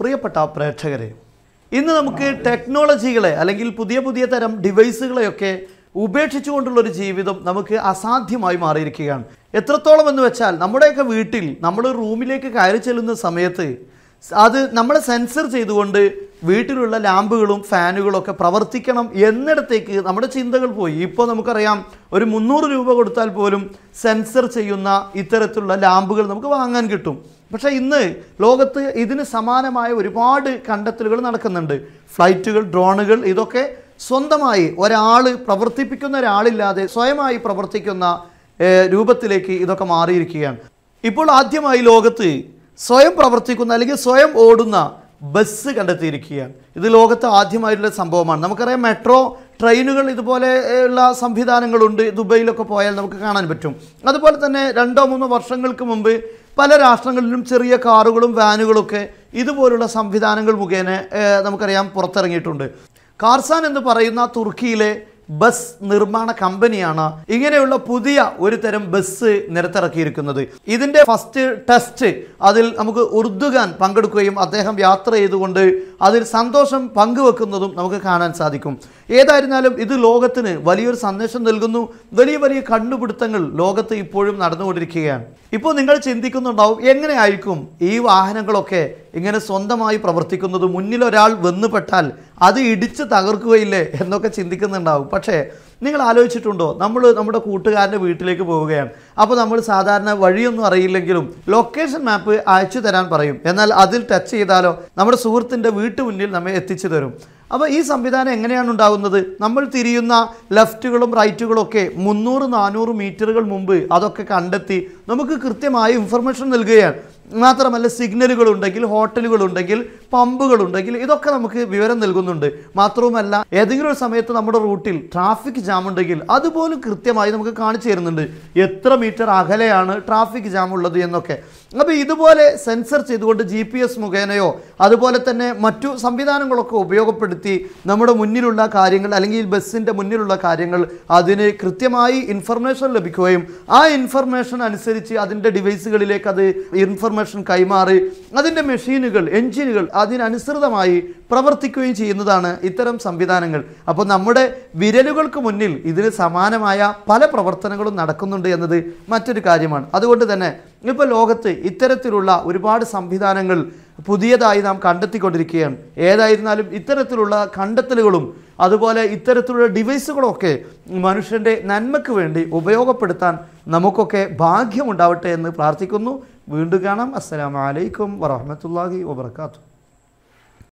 പ്രിയപ്പെട്ട പ്രേക്ഷകരെ ഇന്ന് നമുക്ക് ടെക്നോളജികളെ അല്ലെങ്കിൽ പുതിയ പുതിയ തരം ഡിവൈസുകളെയൊക്കെ ഉപേക്ഷിച്ചുകൊണ്ടുള്ള ഒരു ജീവിതം നമുക്ക് അസാധ്യമായി മാറിയിരിക്കുകയാണ് എത്രത്തോളം എന്ന് വെച്ചാൽ നമ്മുടെയൊക്കെ വീട്ടിൽ നമ്മൾ റൂമിലേക്ക് കയറി ചെല്ലുന്ന സമയത്ത് അത് നമ്മളെ സെൻസർ ചെയ്തുകൊണ്ട് വീട്ടിലുള്ള ലാമ്പുകളും ഫാനുകളും ഒക്കെ പ്രവർത്തിക്കണം എന്നിടത്തേക്ക് നമ്മുടെ ചിന്തകൾ പോയി ഇപ്പോൾ നമുക്കറിയാം ഒരു മുന്നൂറ് രൂപ കൊടുത്താൽ പോലും സെൻസർ ചെയ്യുന്ന ഇത്തരത്തിലുള്ള ലാമ്പുകൾ നമുക്ക് വാങ്ങാൻ കിട്ടും പക്ഷേ ഇന്ന് ലോകത്ത് ഇതിന് സമാനമായ ഒരുപാട് കണ്ടെത്തലുകൾ നടക്കുന്നുണ്ട് ഫ്ലൈറ്റുകൾ ഡ്രോണുകൾ ഇതൊക്കെ സ്വന്തമായി ഒരാൾ പ്രവർത്തിപ്പിക്കുന്ന ഒരാളില്ലാതെ സ്വയമായി പ്രവർത്തിക്കുന്ന രൂപത്തിലേക്ക് ഇതൊക്കെ മാറിയിരിക്കുകയാണ് ഇപ്പോൾ ആദ്യമായി ലോകത്ത് സ്വയം പ്രവർത്തിക്കുന്ന അല്ലെങ്കിൽ സ്വയം ഓടുന്ന ബസ് കണ്ടെത്തിയിരിക്കുകയാണ് ഇത് ലോകത്ത് ആദ്യമായിട്ടുള്ള സംഭവമാണ് നമുക്കറിയാം മെട്രോ ട്രെയിനുകൾ ഇതുപോലെ ഉള്ള സംവിധാനങ്ങളുണ്ട് ദുബൈയിലൊക്കെ പോയാൽ നമുക്ക് കാണാൻ പറ്റും അതുപോലെ തന്നെ രണ്ടോ മൂന്നോ വർഷങ്ങൾക്ക് മുമ്പ് പല രാഷ്ട്രങ്ങളിലും ചെറിയ കാറുകളും വാനുകളൊക്കെ ഇതുപോലുള്ള സംവിധാനങ്ങൾ മുഖേന നമുക്കറിയാം പുറത്തിറങ്ങിയിട്ടുണ്ട് കാർസാൻ എന്ന് പറയുന്ന തുർക്കിയിലെ ബസ് നിർമ്മാണ കമ്പനിയാണ് ഇങ്ങനെയുള്ള പുതിയ ഒരു തരം ബസ് നിരത്തിറക്കിയിരിക്കുന്നത് ഇതിൻ്റെ ഫസ്റ്റ് ടെസ്റ്റ് അതിൽ നമുക്ക് ഉർദുഖാൻ പങ്കെടുക്കുകയും അദ്ദേഹം യാത്ര ചെയ്തുകൊണ്ട് അതിൽ സന്തോഷം പങ്കുവെക്കുന്നതും നമുക്ക് കാണാൻ സാധിക്കും ഏതായിരുന്നാലും ഇത് ലോകത്തിന് വലിയൊരു സന്ദേശം നൽകുന്നു വലിയ വലിയ കണ്ടുപിടുത്തങ്ങൾ ലോകത്ത് ഇപ്പോഴും നടന്നുകൊണ്ടിരിക്കുകയാണ് ഇപ്പോൾ നിങ്ങൾ ചിന്തിക്കുന്നുണ്ടാവും എങ്ങനെയായിരിക്കും ഈ വാഹനങ്ങളൊക്കെ ഇങ്ങനെ സ്വന്തമായി പ്രവർത്തിക്കുന്നത് മുന്നിൽ ഒരാൾ വന്നുപെട്ടാൽ അത് ഇടിച്ച് തകർക്കുകയില്ലേ എന്നൊക്കെ ചിന്തിക്കുന്നുണ്ടാവും പക്ഷേ നിങ്ങൾ ആലോചിച്ചിട്ടുണ്ടോ നമ്മൾ നമ്മുടെ കൂട്ടുകാരൻ്റെ വീട്ടിലേക്ക് പോവുകയാണ് അപ്പോൾ നമ്മൾ സാധാരണ വഴിയൊന്നും അറിയില്ലെങ്കിലും ലൊക്കേഷൻ മാപ്പ് അയച്ചു തരാൻ പറയും എന്നാൽ അതിൽ ടച്ച് ചെയ്താലോ നമ്മുടെ സുഹൃത്തിൻ്റെ വീട്ടിൽ മുന്നിൽ നമ്മെ എത്തിച്ചു തരും അപ്പോൾ ഈ സംവിധാനം എങ്ങനെയാണ് ഉണ്ടാകുന്നത് നമ്മൾ തിരിയുന്ന ലെഫ്റ്റുകളും റൈറ്റുകളും ഒക്കെ മുന്നൂറ് നാനൂറ് മീറ്ററുകൾ മുമ്പ് അതൊക്കെ കണ്ടെത്തി നമുക്ക് കൃത്യമായ ഇൻഫർമേഷൻ നൽകുകയാണ് മാത്രമല്ല സിഗ്നലുകൾ ഉണ്ടെങ്കിൽ ഹോട്ടലുകൾ ഉണ്ടെങ്കിൽ പമ്പുകൾ ഉണ്ടെങ്കിൽ ഇതൊക്കെ നമുക്ക് വിവരം നൽകുന്നുണ്ട് മാത്രവുമല്ല ഏതെങ്കിലും ഒരു സമയത്ത് നമ്മുടെ റൂട്ടിൽ ട്രാഫിക് ജാം ഉണ്ടെങ്കിൽ അതുപോലും കൃത്യമായി നമുക്ക് കാണിച്ചു തരുന്നുണ്ട് എത്ര മീറ്റർ അകലെയാണ് ട്രാഫിക് ജാം ഉള്ളത് എന്നൊക്കെ അപ്പോൾ ഇതുപോലെ സെൻസർ ചെയ്തുകൊണ്ട് ജി പി എസ് മുഖേനയോ അതുപോലെ തന്നെ മറ്റു സംവിധാനങ്ങളൊക്കെ ഉപയോഗപ്പെടുത്തി നമ്മുടെ മുന്നിലുള്ള കാര്യങ്ങൾ അല്ലെങ്കിൽ ബസ്സിൻ്റെ മുന്നിലുള്ള കാര്യങ്ങൾ അതിന് കൃത്യമായി ഇൻഫർമേഷൻ ലഭിക്കുകയും ആ ഇൻഫർമേഷൻ അനുസരിച്ച് അതിൻ്റെ ഡിവൈസുകളിലേക്ക് അത് ഇൻഫർമേഷൻ ഇൻഫർമേഷൻ കൈമാറി അതിൻ്റെ മെഷീനുകൾ എഞ്ചിനുകൾ അതിനനുസൃതമായി പ്രവർത്തിക്കുകയും ചെയ്യുന്നതാണ് ഇത്തരം സംവിധാനങ്ങൾ അപ്പോൾ നമ്മുടെ വിരലുകൾക്ക് മുന്നിൽ ഇതിന് സമാനമായ പല പ്രവർത്തനങ്ങളും നടക്കുന്നുണ്ട് എന്നത് മറ്റൊരു കാര്യമാണ് അതുകൊണ്ട് തന്നെ ഇപ്പോൾ ലോകത്ത് ഇത്തരത്തിലുള്ള ഒരുപാട് സംവിധാനങ്ങൾ പുതിയതായി നാം കണ്ടെത്തിക്കൊണ്ടിരിക്കുകയാണ് ഏതായിരുന്നാലും ഇത്തരത്തിലുള്ള കണ്ടെത്തലുകളും അതുപോലെ ഇത്തരത്തിലുള്ള ഡിവൈസുകളൊക്കെ മനുഷ്യൻ്റെ നന്മയ്ക്ക് വേണ്ടി ഉപയോഗപ്പെടുത്താൻ നമുക്കൊക്കെ ഭാഗ്യമുണ്ടാവട്ടെ എന്ന് പ്രാർത്ഥിക്കുന്നു വീണ്ടും കാണാം അസ്സലാമലൈക്കും വറഹമത്തല്ലാഹി വാത്തു